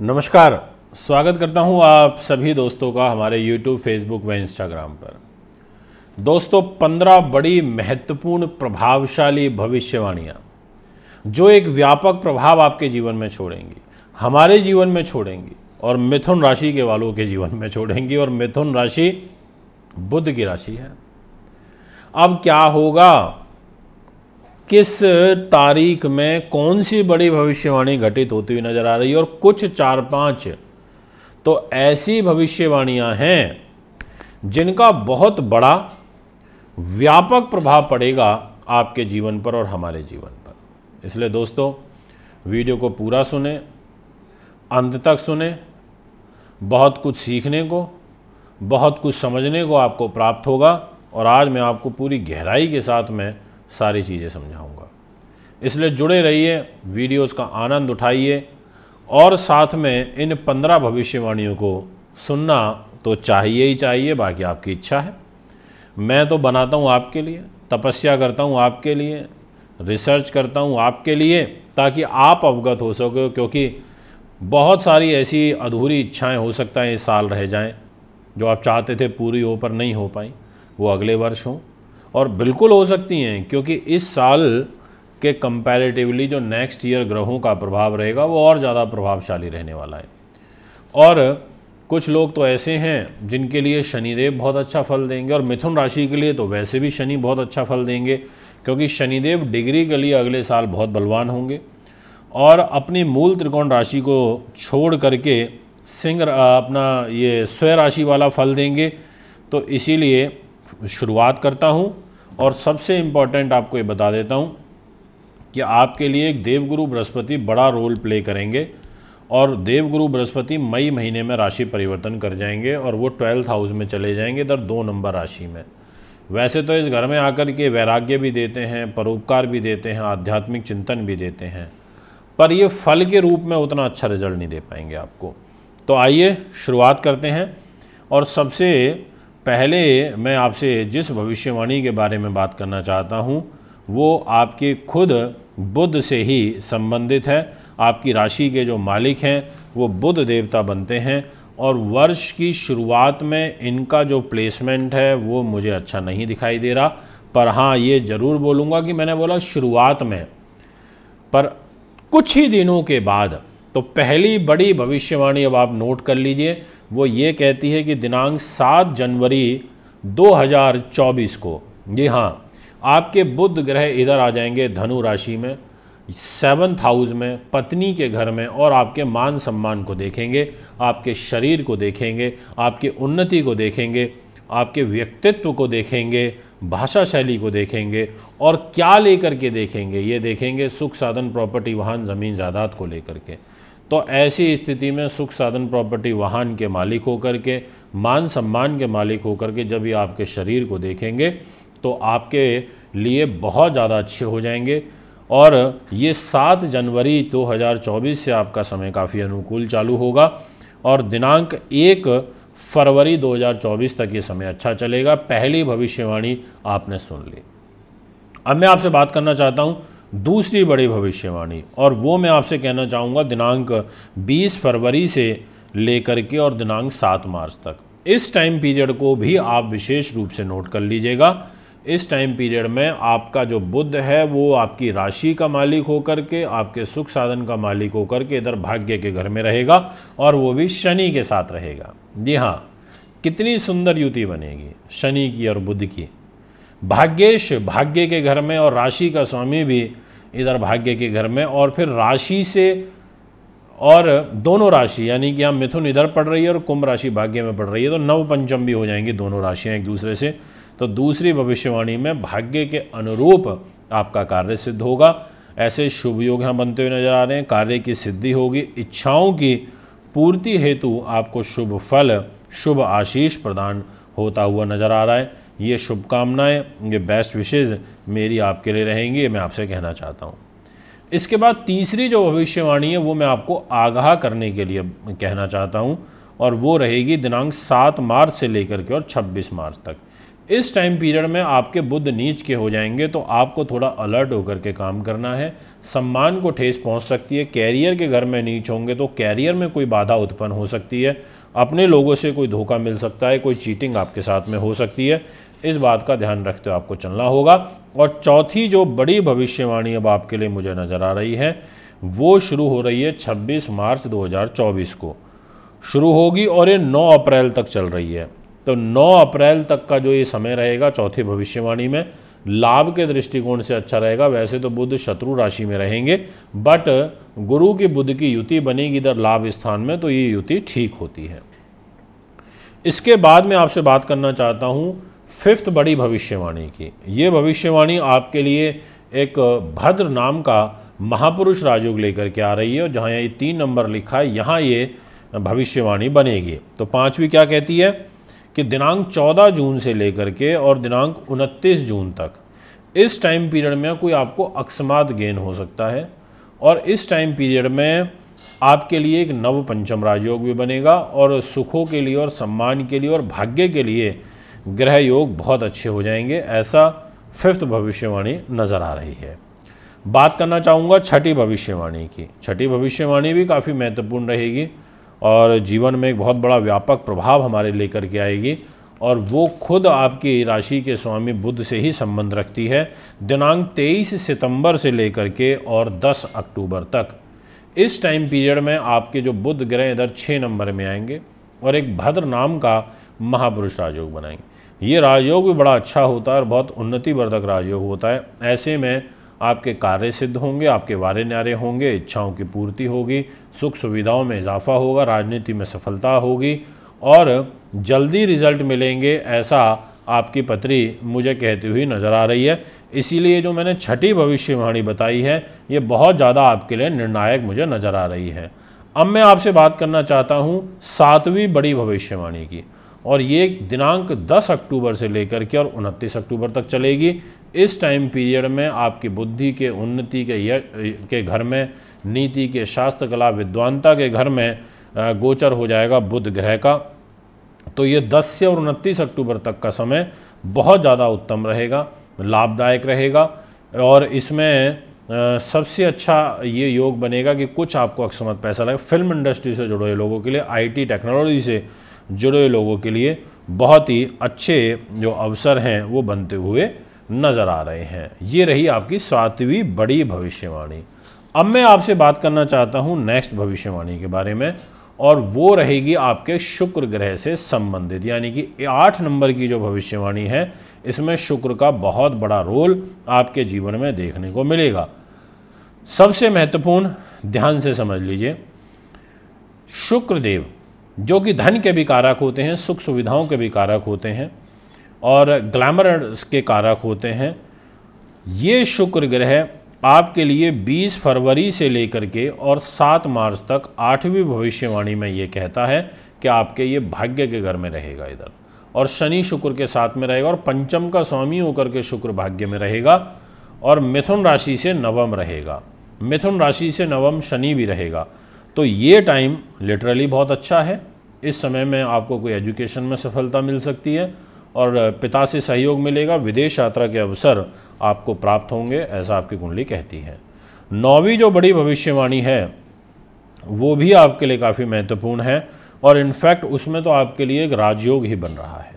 नमस्कार स्वागत करता हूं आप सभी दोस्तों का हमारे YouTube, Facebook व Instagram पर दोस्तों पंद्रह बड़ी महत्वपूर्ण प्रभावशाली भविष्यवाणियां जो एक व्यापक प्रभाव आपके जीवन में छोड़ेंगी हमारे जीवन में छोड़ेंगी और मिथुन राशि के वालों के जीवन में छोड़ेंगी और मिथुन राशि बुद्ध की राशि है अब क्या होगा किस तारीख में कौन सी बड़ी भविष्यवाणी घटित होती हुई नज़र आ रही है और कुछ चार पाँच तो ऐसी भविष्यवाणियां हैं जिनका बहुत बड़ा व्यापक प्रभाव पड़ेगा आपके जीवन पर और हमारे जीवन पर इसलिए दोस्तों वीडियो को पूरा सुने अंत तक सुने बहुत कुछ सीखने को बहुत कुछ समझने को आपको प्राप्त होगा और आज मैं आपको पूरी गहराई के साथ में सारी चीज़ें समझाऊंगा इसलिए जुड़े रहिए वीडियोस का आनंद उठाइए और साथ में इन पंद्रह भविष्यवाणियों को सुनना तो चाहिए ही चाहिए बाकी आपकी इच्छा है मैं तो बनाता हूँ आपके लिए तपस्या करता हूँ आपके लिए रिसर्च करता हूँ आपके लिए ताकि आप अवगत हो सको क्योंकि बहुत सारी ऐसी अधूरी इच्छाएं हो सकता है इस साल रह जाएं जो आप चाहते थे पूरी हो पर नहीं हो पाई वो अगले वर्ष हों और बिल्कुल हो सकती हैं क्योंकि इस साल के कंपैरेटिवली जो नेक्स्ट ईयर ग्रहों का प्रभाव रहेगा वो और ज़्यादा प्रभावशाली रहने वाला है और कुछ लोग तो ऐसे हैं जिनके लिए शनिदेव बहुत अच्छा फल देंगे और मिथुन राशि के लिए तो वैसे भी शनि बहुत अच्छा फल देंगे क्योंकि शनिदेव डिग्री के लिए अगले साल बहुत बलवान होंगे और अपनी मूल त्रिकोण राशि को छोड़ करके सिंह अपना ये स्वय राशि वाला फल देंगे तो इसीलिए शुरुआत करता हूँ और सबसे इम्पॉर्टेंट आपको ये बता देता हूँ कि आपके लिए एक देवगुरु बृहस्पति बड़ा रोल प्ले करेंगे और देवगुरु बृहस्पति मई महीने में राशि परिवर्तन कर जाएंगे और वो ट्वेल्थ हाउस में चले जाएंगे इधर दो नंबर राशि में वैसे तो इस घर में आकर के वैराग्य भी देते हैं परोपकार भी देते हैं आध्यात्मिक चिंतन भी देते हैं पर ये फल के रूप में उतना अच्छा रिजल्ट नहीं दे पाएंगे आपको तो आइए शुरुआत करते हैं और सबसे पहले मैं आपसे जिस भविष्यवाणी के बारे में बात करना चाहता हूँ वो आपके खुद बुद्ध से ही संबंधित है आपकी राशि के जो मालिक हैं वो बुद्ध देवता बनते हैं और वर्ष की शुरुआत में इनका जो प्लेसमेंट है वो मुझे अच्छा नहीं दिखाई दे रहा पर हाँ ये ज़रूर बोलूँगा कि मैंने बोला शुरुआत में पर कुछ ही दिनों के बाद तो पहली बड़ी भविष्यवाणी अब आप नोट कर लीजिए वो ये कहती है कि दिनांक 7 जनवरी 2024 को जी हाँ आपके बुध ग्रह इधर आ जाएंगे धनु राशि में सेवन्थ हाउस में पत्नी के घर में और आपके मान सम्मान को देखेंगे आपके शरीर को देखेंगे आपके उन्नति को देखेंगे आपके व्यक्तित्व को देखेंगे भाषा शैली को देखेंगे और क्या लेकर के देखेंगे ये देखेंगे सुख साधन प्रॉपर्टी वाहन ज़मीन जायदाद को लेकर के तो ऐसी स्थिति में सुख साधन प्रॉपर्टी वाहन के मालिक होकर के मान सम्मान के मालिक होकर के जब ये आपके शरीर को देखेंगे तो आपके लिए बहुत ज़्यादा अच्छे हो जाएंगे और ये सात जनवरी 2024 से आपका समय काफ़ी अनुकूल चालू होगा और दिनांक एक फरवरी 2024 तक ये समय अच्छा चलेगा पहली भविष्यवाणी आपने सुन ली अब मैं आपसे बात करना चाहता हूँ दूसरी बड़ी भविष्यवाणी और वो मैं आपसे कहना चाहूँगा दिनांक 20 फरवरी से लेकर के और दिनांक 7 मार्च तक इस टाइम पीरियड को भी आप विशेष रूप से नोट कर लीजिएगा इस टाइम पीरियड में आपका जो बुद्ध है वो आपकी राशि का मालिक होकर के आपके सुख साधन का मालिक होकर के इधर भाग्य के घर में रहेगा और वो भी शनि के साथ रहेगा जी हाँ कितनी सुंदर युति बनेगी शनि की और बुद्ध की भाग्येश भाग्य के घर में और राशि का स्वामी भी इधर भाग्य के घर में और फिर राशि से और दोनों राशि यानी कि हम मिथुन इधर पड़ रही है और कुंभ राशि भाग्य में पड़ रही है तो नव पंचम भी हो जाएंगी दोनों राशियाँ एक दूसरे से तो दूसरी भविष्यवाणी में भाग्य के अनुरूप आपका कार्य सिद्ध होगा ऐसे शुभ योग यहाँ बनते हुए नजर आ रहे हैं कार्य की सिद्धि होगी इच्छाओं की पूर्ति हेतु आपको शुभ फल शुभ आशीष प्रदान होता हुआ नजर आ रहा है ये शुभकामनाएं ये बेस्ट विशेज़ मेरी आपके लिए रहेंगी मैं आपसे कहना चाहता हूँ इसके बाद तीसरी जो भविष्यवाणी है वो मैं आपको आगाह करने के लिए कहना चाहता हूँ और वो रहेगी दिनांक सात मार्च से लेकर के और छब्बीस मार्च तक इस टाइम पीरियड में आपके बुद्ध नीच के हो जाएंगे तो आपको थोड़ा अलर्ट होकर के काम करना है सम्मान को ठेस पहुंच सकती है कैरियर के घर में नीच होंगे तो कैरियर में कोई बाधा उत्पन्न हो सकती है अपने लोगों से कोई धोखा मिल सकता है कोई चीटिंग आपके साथ में हो सकती है इस बात का ध्यान रखते हुए आपको चलना होगा और चौथी जो बड़ी भविष्यवाणी अब आपके लिए मुझे नज़र आ रही है वो शुरू हो रही है 26 मार्च 2024 को शुरू होगी और ये 9 अप्रैल तक चल रही है तो 9 अप्रैल तक का जो ये समय रहेगा चौथी भविष्यवाणी में लाभ के दृष्टिकोण से अच्छा रहेगा वैसे तो बुद्ध शत्रु राशि में रहेंगे बट गुरु की बुद्ध की युति बनेगी इधर लाभ स्थान में तो ये युति ठीक होती है इसके बाद मैं आपसे बात करना चाहता हूँ फिफ्थ बड़ी भविष्यवाणी की ये भविष्यवाणी आपके लिए एक भद्र नाम का महापुरुष राजयोग लेकर के आ रही है और जहाँ ये तीन नंबर लिखा है यहाँ ये भविष्यवाणी बनेगी तो पांचवी क्या कहती है कि दिनांक 14 जून से लेकर के और दिनांक 29 जून तक इस टाइम पीरियड में कोई आपको अकस्मात गेन हो सकता है और इस टाइम पीरियड में आपके लिए एक नव पंचम राजयोग भी बनेगा और सुखों के लिए और सम्मान के लिए और भाग्य के लिए ग्रह योग बहुत अच्छे हो जाएंगे ऐसा फिफ्थ भविष्यवाणी नज़र आ रही है बात करना चाहूँगा छठी भविष्यवाणी की छठी भविष्यवाणी भी काफ़ी महत्वपूर्ण रहेगी और जीवन में एक बहुत बड़ा व्यापक प्रभाव हमारे लेकर के आएगी और वो खुद आपकी राशि के स्वामी बुद्ध से ही संबंध रखती है दिनांक 23 सितंबर से लेकर के और 10 अक्टूबर तक इस टाइम पीरियड में आपके जो बुद्ध ग्रह इधर छः नंबर में आएंगे और एक भद्र नाम का महापुरुष राजयोग बनाएंगे ये राजयोग भी बड़ा अच्छा होता है और बहुत उन्नति वर्धक राजयोग होता है ऐसे में आपके कार्य सिद्ध होंगे आपके वारे न्यारे होंगे इच्छाओं की पूर्ति होगी सुख सुविधाओं में इजाफा होगा राजनीति में सफलता होगी और जल्दी रिजल्ट मिलेंगे ऐसा आपकी पत्री मुझे कहती हुई नज़र आ रही है इसीलिए जो मैंने छठी भविष्यवाणी बताई है ये बहुत ज़्यादा आपके लिए निर्णायक मुझे नज़र आ रही है अब मैं आपसे बात करना चाहता हूँ सातवीं बड़ी भविष्यवाणी की और ये दिनांक 10 अक्टूबर से लेकर के और 29 अक्टूबर तक चलेगी इस टाइम पीरियड में आपकी बुद्धि के उन्नति के य, के घर में नीति के शास्त्र कला विद्वानता के घर में गोचर हो जाएगा बुध ग्रह का तो ये 10 से और उनतीस अक्टूबर तक का समय बहुत ज़्यादा उत्तम रहेगा लाभदायक रहेगा और इसमें सबसे अच्छा ये योग बनेगा कि कुछ आपको अक्समत पैसा लगे फिल्म इंडस्ट्री से जुड़े लोगों के लिए आईटी टेक्नोलॉजी से जुड़े लोगों के लिए बहुत ही अच्छे जो अवसर हैं वो बनते हुए नज़र आ रहे हैं ये रही आपकी सातवीं बड़ी भविष्यवाणी अब मैं आपसे बात करना चाहता हूं नेक्स्ट भविष्यवाणी के बारे में और वो रहेगी आपके शुक्र ग्रह से संबंधित यानी कि आठ नंबर की जो भविष्यवाणी है इसमें शुक्र का बहुत बड़ा रोल आपके जीवन में देखने को मिलेगा सबसे महत्वपूर्ण ध्यान से समझ लीजिए शुक्रदेव जो कि धन के भी कारक होते हैं सुख सुविधाओं के भी कारक होते हैं और ग्लैमरस के कारक होते हैं ये शुक्र ग्रह आपके लिए 20 फरवरी से लेकर के और 7 मार्च तक आठवीं भविष्यवाणी में ये कहता है कि आपके ये भाग्य के घर में रहेगा इधर और शनि शुक्र के साथ में रहेगा और पंचम का स्वामी होकर के शुक्र भाग्य में रहेगा और मिथुन राशि से नवम रहेगा मिथुन राशि से नवम शनि भी रहेगा तो ये टाइम लिटरली बहुत अच्छा है इस समय में आपको कोई एजुकेशन में सफलता मिल सकती है और पिता से सहयोग मिलेगा विदेश यात्रा के अवसर आपको प्राप्त होंगे ऐसा आपकी कुंडली कहती है नौवीं जो बड़ी भविष्यवाणी है वो भी आपके लिए काफ़ी महत्वपूर्ण है और इनफैक्ट उसमें तो आपके लिए एक राजयोग ही बन रहा है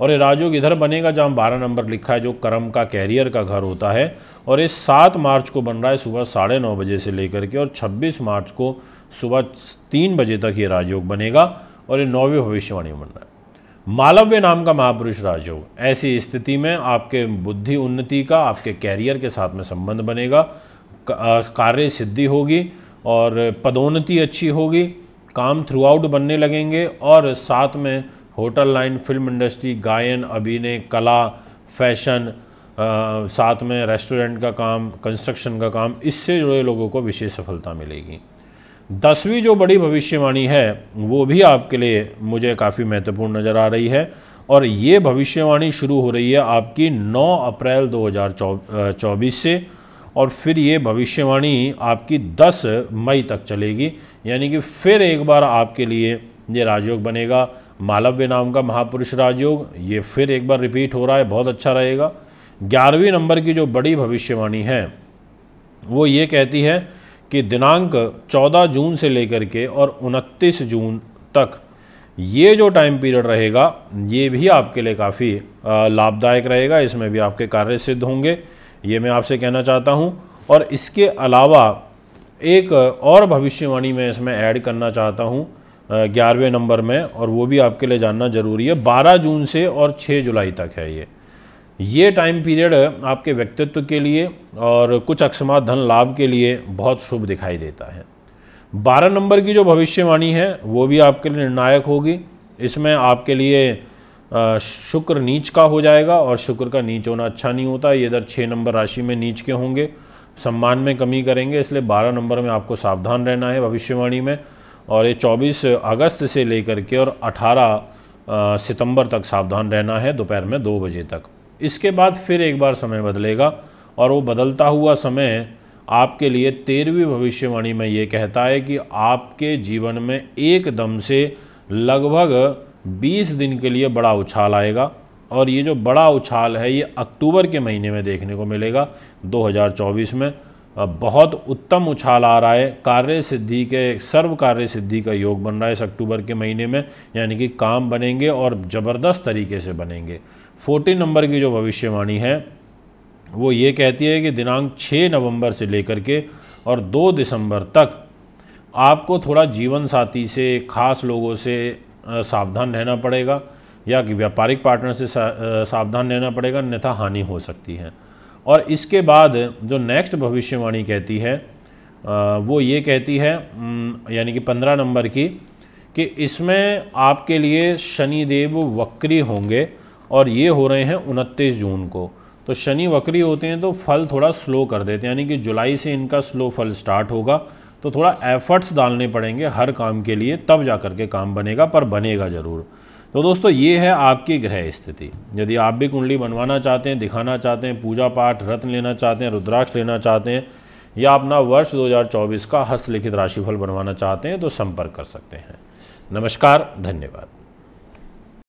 और ये राजयोग इधर बनेगा जहाँ बारह नंबर लिखा है जो कर्म का कैरियर का घर होता है और ये सात मार्च को बन रहा है सुबह साढ़े नौ बजे से लेकर के और छब्बीस मार्च को सुबह तीन बजे तक ये राजयोग बनेगा और ये नौवीं भविष्यवाणी बन रहा है मालव्य नाम का महापुरुष राज हो ऐसी स्थिति में आपके बुद्धि उन्नति का आपके कैरियर के साथ में संबंध बनेगा कार्य सिद्धि होगी और पदोन्नति अच्छी होगी काम थ्रू आउट बनने लगेंगे और साथ में होटल लाइन फिल्म इंडस्ट्री गायन अभिनय कला फैशन साथ में रेस्टोरेंट का काम कंस्ट्रक्शन का काम इससे जुड़े लोगों को विशेष सफलता मिलेगी दसवीं जो बड़ी भविष्यवाणी है वो भी आपके लिए मुझे काफ़ी महत्वपूर्ण नज़र आ रही है और ये भविष्यवाणी शुरू हो रही है आपकी 9 अप्रैल 2024 से और फिर ये भविष्यवाणी आपकी 10 मई तक चलेगी यानी कि फिर एक बार आपके लिए ये राजयोग बनेगा मालव्य नाम का महापुरुष राजयोग ये फिर एक बार रिपीट हो रहा है बहुत अच्छा रहेगा ग्यारहवीं नंबर की जो बड़ी भविष्यवाणी है वो ये कहती है कि दिनांक 14 जून से लेकर के और 29 जून तक ये जो टाइम पीरियड रहेगा ये भी आपके लिए काफ़ी लाभदायक रहेगा इसमें भी आपके कार्य सिद्ध होंगे ये मैं आपसे कहना चाहता हूँ और इसके अलावा एक और भविष्यवाणी मैं इसमें ऐड करना चाहता हूँ ग्यारहवें नंबर में और वो भी आपके लिए जानना ज़रूरी है 12 जून से और 6 जुलाई तक है ये ये टाइम पीरियड आपके व्यक्तित्व के लिए और कुछ अकस्मात धन लाभ के लिए बहुत शुभ दिखाई देता है बारह नंबर की जो भविष्यवाणी है वो भी आपके लिए निर्णायक होगी इसमें आपके लिए शुक्र नीच का हो जाएगा और शुक्र का नीच होना अच्छा नहीं होता ये इधर छः नंबर राशि में नीच के होंगे सम्मान में कमी करेंगे इसलिए बारह नंबर में आपको सावधान रहना है भविष्यवाणी में और ये चौबीस अगस्त से लेकर के और अठारह सितंबर तक सावधान रहना है दोपहर में दो बजे तक इसके बाद फिर एक बार समय बदलेगा और वो बदलता हुआ समय आपके लिए तेरहवीं भविष्यवाणी में ये कहता है कि आपके जीवन में एकदम से लगभग 20 दिन के लिए बड़ा उछाल आएगा और ये जो बड़ा उछाल है ये अक्टूबर के महीने में देखने को मिलेगा 2024 में बहुत उत्तम उछाल आ रहा है कार्य सिद्धि के सर्व कार्य सिद्धि का योग बन रहा है इस अक्टूबर के महीने में यानी कि काम बनेंगे और ज़बरदस्त तरीके से बनेंगे फोर्टीन नंबर की जो भविष्यवाणी है वो ये कहती है कि दिनांक 6 नवंबर से लेकर के और 2 दिसंबर तक आपको थोड़ा जीवन साथी से ख़ास लोगों से सावधान रहना पड़ेगा या कि व्यापारिक पार्टनर से सावधान रहना पड़ेगा अन्यथा हानि हो सकती है और इसके बाद जो नेक्स्ट भविष्यवाणी कहती है वो ये कहती है यानी कि पंद्रह नंबर की कि इसमें आपके लिए शनिदेव वक्री होंगे और ये हो रहे हैं उनतीस जून को तो शनि वक्री होते हैं तो फल थोड़ा स्लो कर देते हैं यानी कि जुलाई से इनका स्लो फल स्टार्ट होगा तो थोड़ा एफर्ट्स डालने पड़ेंगे हर काम के लिए तब जा कर के काम बनेगा पर बनेगा ज़रूर तो दोस्तों ये है आपकी ग्रह स्थिति यदि आप भी कुंडली बनवाना चाहते हैं दिखाना चाहते हैं पूजा पाठ रत्न लेना चाहते हैं रुद्राक्ष लेना चाहते हैं या अपना वर्ष 2024 का हस्तलिखित राशिफल बनवाना चाहते हैं तो संपर्क कर सकते हैं नमस्कार धन्यवाद